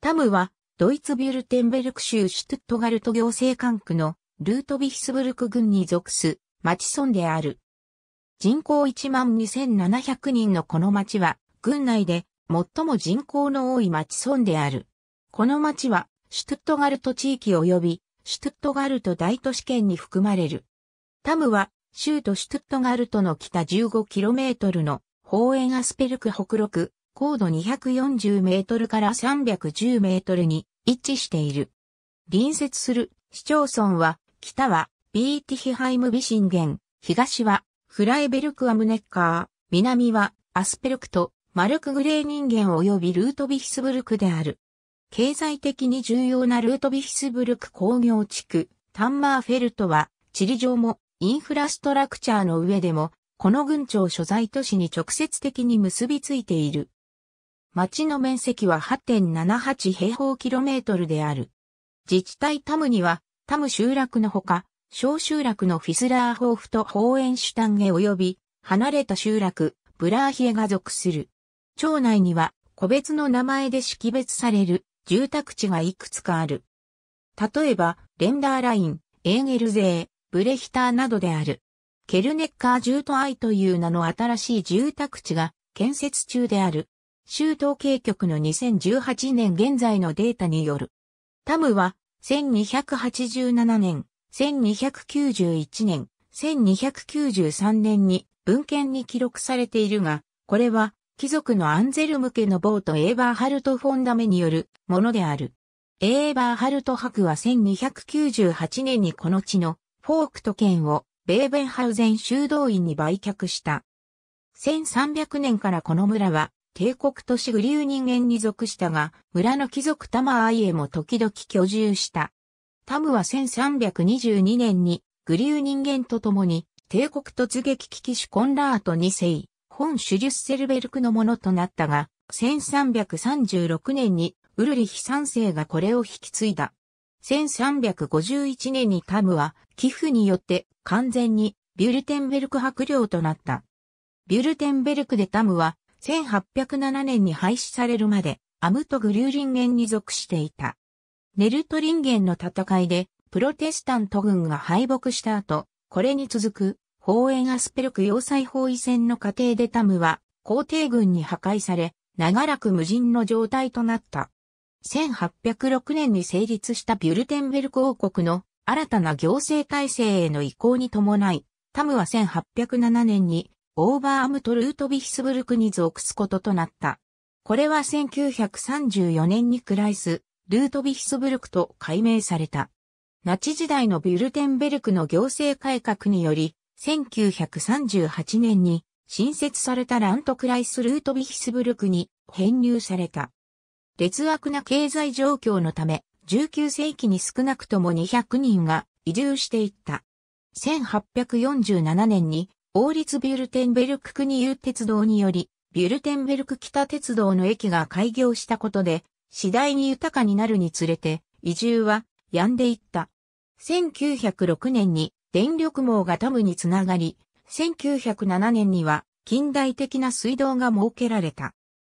タムは、ドイツビュルテンベルク州シュトゥットガルト行政管区のルートビヒスブルク郡に属す町村である。人口1万2700人のこの町は、郡内で最も人口の多い町村である。この町は、シュトゥットガルト地域及び、シュトゥットガルト大都市圏に含まれる。タムは、州都シュトゥットガルトの北 15km のホーエンアスペルク北陸、高度240メートルから310メートルに位置している。隣接する市町村は、北はビーティヒハイムビシンゲン、東はフライベルクアムネッカー、南はアスペルクとマルクグレー人間及びルートビヒスブルクである。経済的に重要なルートビヒスブルク工業地区、タンマーフェルトは、地理上もインフラストラクチャーの上でも、この郡庁所在都市に直接的に結びついている。町の面積は8.78平方キロメートルである。自治体タムには、タム集落のほか、小集落のフィスラーホーフとホーエンシュタンへ及び、離れた集落、ブラーヒエが属する。町内には、個別の名前で識別される、住宅地がいくつかある。例えば、レンダーライン、エーゲルゼー、ブレヒターなどである。ケルネッカージュートアイという名の新しい住宅地が建設中である。州統計局の2018年現在のデータによる。タムは、1287年、1291年、1293年に文献に記録されているが、これは貴族のアンゼルム家のボートエーバーハルト・フォンダメによるものである。エーバーハルト博は1298年にこの地のフォークト県をベーベンハウゼン修道院に売却した。1300年からこの村は帝国都市グリュー人間に属したが、村の貴族タマアイエも時々居住した。タムは1322年にグリュー人間と共に帝国突撃危機種コンラート2世、本シュリュッセルベルクのものとなったが、1336年にウルリヒ3世がこれを引き継いだ。1351年にタムは寄付によって完全にビュルテンベルク白領となった。ビュルテンベルクでタムは1807年に廃止されるまで、アムトグリューリンゲンに属していた。ネルトリンゲンの戦いで、プロテスタント軍が敗北した後、これに続く、法援アスペルク要塞包囲戦の過程でタムは、皇帝軍に破壊され、長らく無人の状態となった。1806年に成立したビュルテンベルク王国の新たな行政体制への移行に伴い、タムは1807年にオーバーアムトルートビヒスブルクに属すこととなった。これは1934年にクライス、ルートビヒスブルクと改名された。ナチ時代のビュルテンベルクの行政改革により、1938年に新設されたラントクライスルートビヒスブルクに編入された。劣悪な経済状況のため、19世紀に少なくとも200人が移住していった。1847年に王立ビュルテンベルク国有鉄道により、ビュルテンベルク北鉄道の駅が開業したことで、次第に豊かになるにつれて、移住は止んでいった。1906年に電力網がダムにつながり、1907年には近代的な水道が設けられた。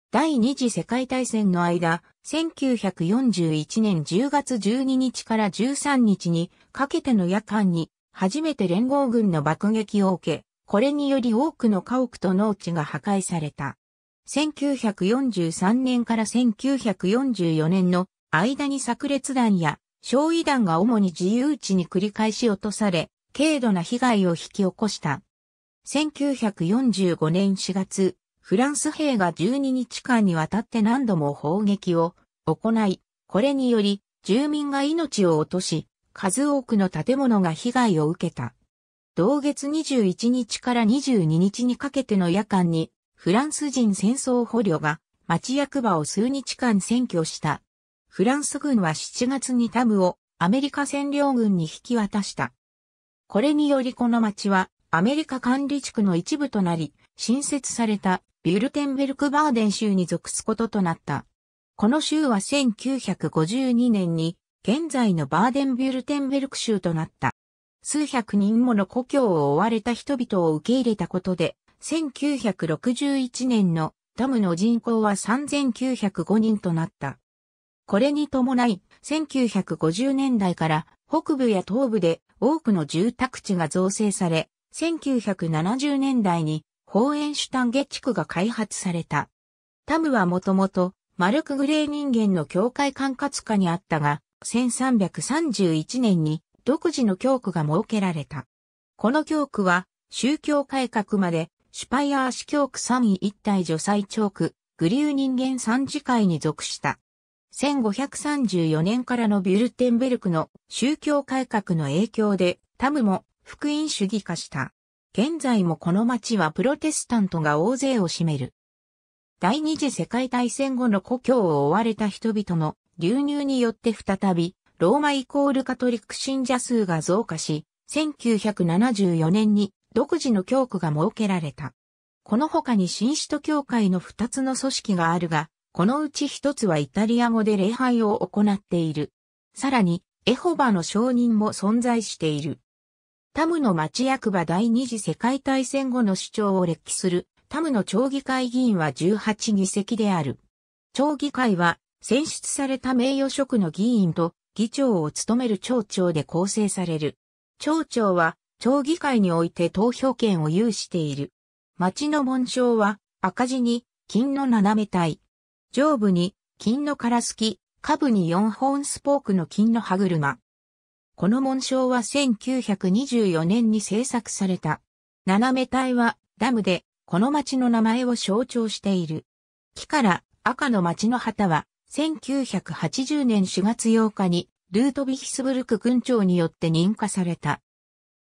第二次世界大戦の間、1941年10月12日から13日にかけての夜間に初めて連合軍の爆撃を受け、これにより多くの家屋と農地が破壊された。1943年から1944年の間に炸裂弾や焼夷弾が主に自由地に繰り返し落とされ、軽度な被害を引き起こした。1945年4月、フランス兵が12日間にわたって何度も砲撃を行い、これにより住民が命を落とし、数多くの建物が被害を受けた。同月21日から22日にかけての夜間に、フランス人戦争捕虜が町役場を数日間占拠した。フランス軍は7月にタムをアメリカ占領軍に引き渡した。これによりこの町はアメリカ管理地区の一部となり、新設されたビュルテンベルクバーデン州に属すこととなった。この州は1952年に現在のバーデンビュルテンベルク州となった。数百人もの故郷を追われた人々を受け入れたことで、1961年のダムの人口は3905人となった。これに伴い、1950年代から北部や東部で多くの住宅地が造成され、1970年代にホーエンシュタンゲ地区が開発された。タムはもともとマルク・グレー人間の境界管轄下にあったが、1331年に独自の教区が設けられた。この教区は、宗教改革まで、シュパイアー市教区3位一体除祭長区、グリュー人間三次会に属した。1534年からのビュルテンベルクの宗教改革の影響で、タムも福音主義化した。現在もこの町はプロテスタントが大勢を占める。第二次世界大戦後の故郷を追われた人々の流入によって再びローマイコールカトリック信者数が増加し、1974年に独自の教区が設けられた。この他に新使徒教会の2つの組織があるが、このうち1つはイタリア語で礼拝を行っている。さらに、エホバの証人も存在している。タムの町役場第二次世界大戦後の主張を歴するタムの町議会議員は18議席である。町議会は選出された名誉職の議員と議長を務める町長で構成される。町長は、町議会において投票権を有している。町の紋章は、赤字に、金の斜め体。上部に、金のカラすき、下部に四本スポークの金の歯車。この紋章は1924年に制作された。斜め体は、ダムで、この町の名前を象徴している。木から赤の町の旗は、1980年4月8日にルートヴィヒスブルク郡長によって認可された。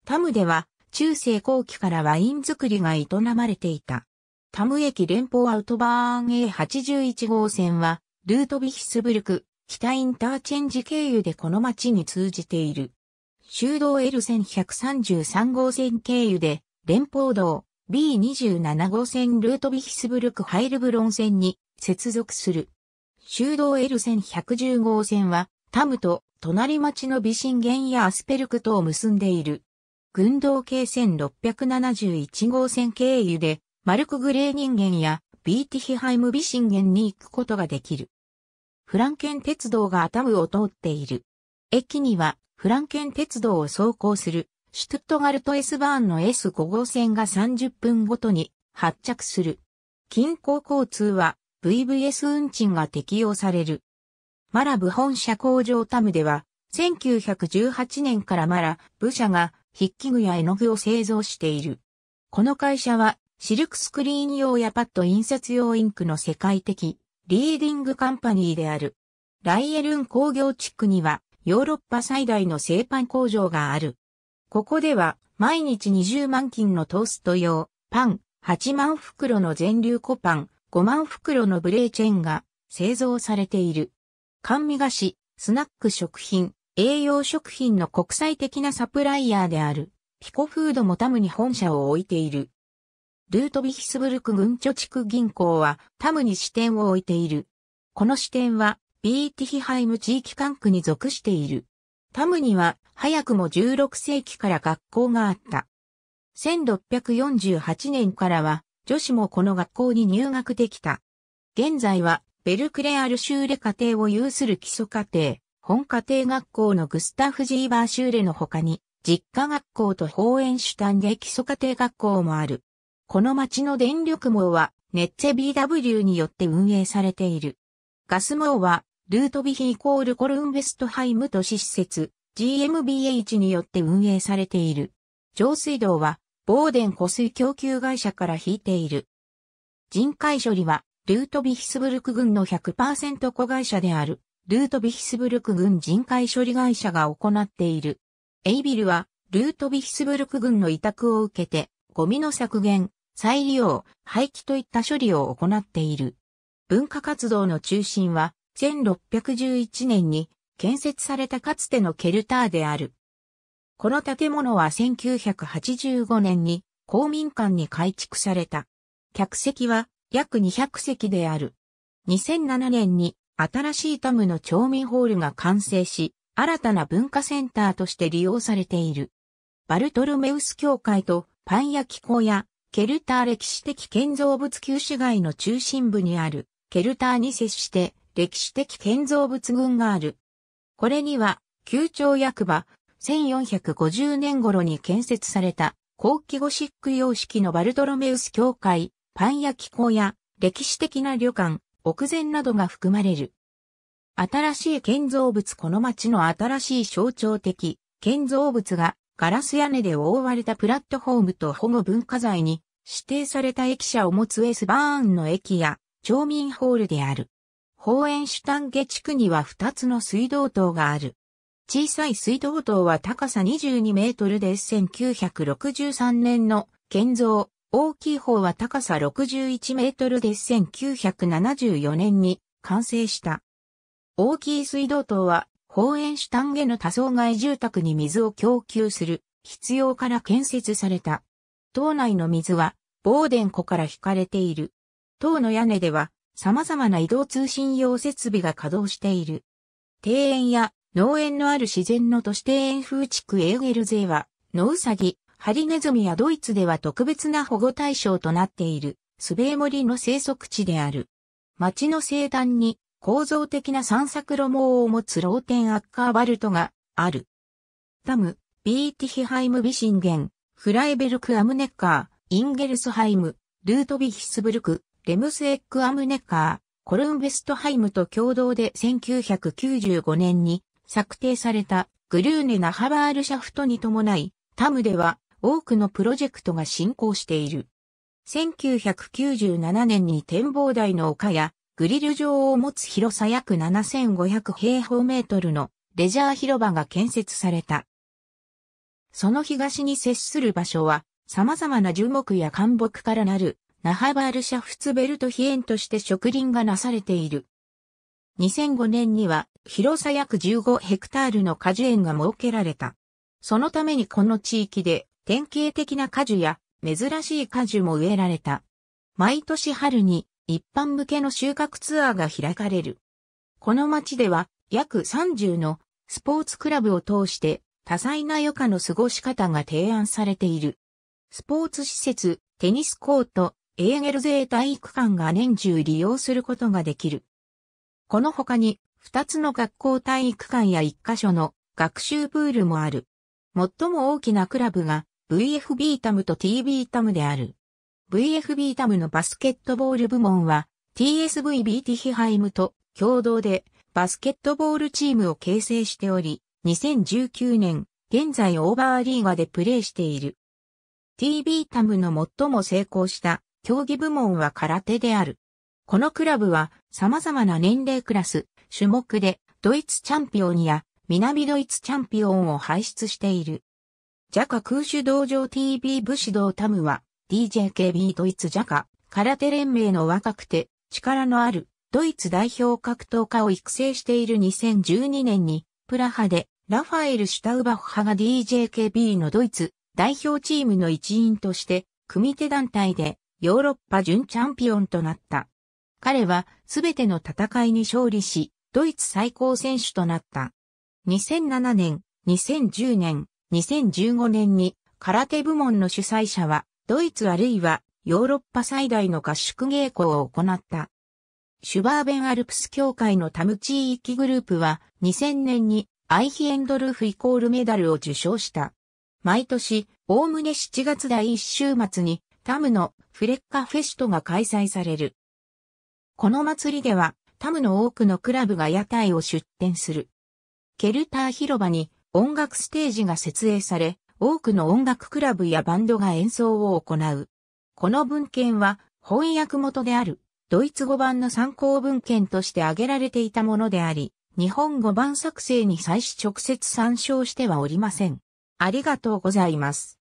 タムでは中世後期からワイン作りが営まれていた。タム駅連邦アウトバーン A81 号線はルートヴィヒスブルク北インターチェンジ経由でこの町に通じている。修道 L1133 号線経由で連邦道 B27 号線ルートヴィヒスブルクハイルブロン線に接続する。修道 l 1 1 1号線は、タムと隣町の美神源やアスペルクとを結んでいる。群道系線671号線経由で、マルクグレー人間やビーティヒハイム美神源に行くことができる。フランケン鉄道がタムを通っている。駅にはフランケン鉄道を走行するシュトゥットガルト S バーンの S5 号線が30分ごとに発着する。近郊交通は VVS 運賃が適用される。マラ部本社工場タムでは、1918年からマラ部社が筆記具や絵の具を製造している。この会社は、シルクスクリーン用やパッド印刷用インクの世界的リーディングカンパニーである。ライエルン工業地区にはヨーロッパ最大の製パン工場がある。ここでは毎日20万斤のトースト用、パン、8万袋の全粒粉パン、5万袋のブレーチェンが製造されている。甘味菓子、スナック食品、栄養食品の国際的なサプライヤーである、ピコフードもタムに本社を置いている。ルートビヒスブルク軍貯蓄銀行はタムに支店を置いている。この支店はビーティヒハイム地域管区に属している。タムには早くも16世紀から学校があった。1648年からは女子もこの学校に入学できた。現在は、ベルクレアルシューレ家庭を有する基礎家庭、本家庭学校のグスタフ・ジーバーシューレの他に、実家学校とホーエンシュタンで基礎家庭学校もある。この町の電力網は、ネッツェ BW によって運営されている。ガス網は、ルートビヒイコールコルンベストハイム都市施設、GMBH によって運営されている。上水道は、ボーデン湖水供給会社から引いている。人海処理は、ルートビヒスブルク軍の100%子会社である、ルートビヒスブルク軍人海処理会社が行っている。エイビルは、ルートビヒスブルク軍の委託を受けて、ゴミの削減、再利用、廃棄といった処理を行っている。文化活動の中心は、1611年に建設されたかつてのケルターである。この建物は1985年に公民館に改築された。客席は約200席である。2007年に新しいタムの町民ホールが完成し、新たな文化センターとして利用されている。バルトルメウス教会とパン焼き校やケルター歴史的建造物旧市街の中心部にあるケルターに接して歴史的建造物群がある。これには、旧庁役場、1450年頃に建設された後期ゴシック様式のバルトロメウス教会、パン焼き校や歴史的な旅館、屋前などが含まれる。新しい建造物この町の新しい象徴的建造物がガラス屋根で覆われたプラットフォームと保護文化財に指定された駅舎を持つエスバーンの駅や町民ホールである。ホーエンシュタンゲ地区には2つの水道塔がある。小さい水道塔は高さ22メートルで1963年の建造。大きい方は高さ61メートルで1974年に完成した。大きい水道塔は、方園主単下の多層外住宅に水を供給する必要から建設された。塔内の水は、ボーデン湖から引かれている。塔の屋根では、様々な移動通信用設備が稼働している。庭園や農園のある自然の都市庭園風地区エーゲル勢は、ノウサギ、ハリネズミやドイツでは特別な保護対象となっている、スベーモリの生息地である。町の西端に構造的な散策路網を持つローテンアッカーバルトがある。ダム、ビーティヒハイム・ビシンゲン、フライベルク・アムネッカー、インゲルスハイム、ルートビヒスブルク、レムスエック・アムネッカー、コルンベストハイムと共同で1995年に策定されたグルーネナハバールシャフトに伴い、タムでは多くのプロジェクトが進行している。1997年に展望台の丘やグリル場を持つ広さ約7500平方メートルのレジャー広場が建設された。その東に接する場所は様々な樹木や干木からなるナハバールシャフツベルトヒエとして植林がなされている。2005年には広さ約15ヘクタールの果樹園が設けられた。そのためにこの地域で典型的な果樹や珍しい果樹も植えられた。毎年春に一般向けの収穫ツアーが開かれる。この町では約30のスポーツクラブを通して多彩な余暇の過ごし方が提案されている。スポーツ施設、テニスコート、エーゲルゼー体育館が年中利用することができる。この他に、2つの学校体育館や1カ所の学習プールもある。最も大きなクラブが VFB タムと TB タムである。VFB タムのバスケットボール部門は TSVB ティヒハイムと共同でバスケットボールチームを形成しており、2019年、現在オーバーリーガでプレーしている。TB タムの最も成功した競技部門は空手である。このクラブは様々な年齢クラス、種目でドイツチャンピオンや南ドイツチャンピオンを輩出している。ジャカ空手道場 TV 武士道タムは DJKB ドイツジャカ空手連盟の若くて力のあるドイツ代表格闘家を育成している2012年にプラハでラファエル・シュタウバッハが DJKB のドイツ代表チームの一員として組手団体でヨーロッパ準チャンピオンとなった。彼はすべての戦いに勝利し、ドイツ最高選手となった。2007年、2010年、2015年に空手部門の主催者は、ドイツあるいはヨーロッパ最大の合宿稽古を行った。シュバーベンアルプス協会のタムチ地域グループは2000年にアイヒエンドルフイコールメダルを受賞した。毎年、おおむね7月第1週末にタムのフレッカフェストが開催される。この祭りでは、タムの多くのクラブが屋台を出展する。ケルター広場に音楽ステージが設営され、多くの音楽クラブやバンドが演奏を行う。この文献は翻訳元であるドイツ語版の参考文献として挙げられていたものであり、日本語版作成に際し直接参照してはおりません。ありがとうございます。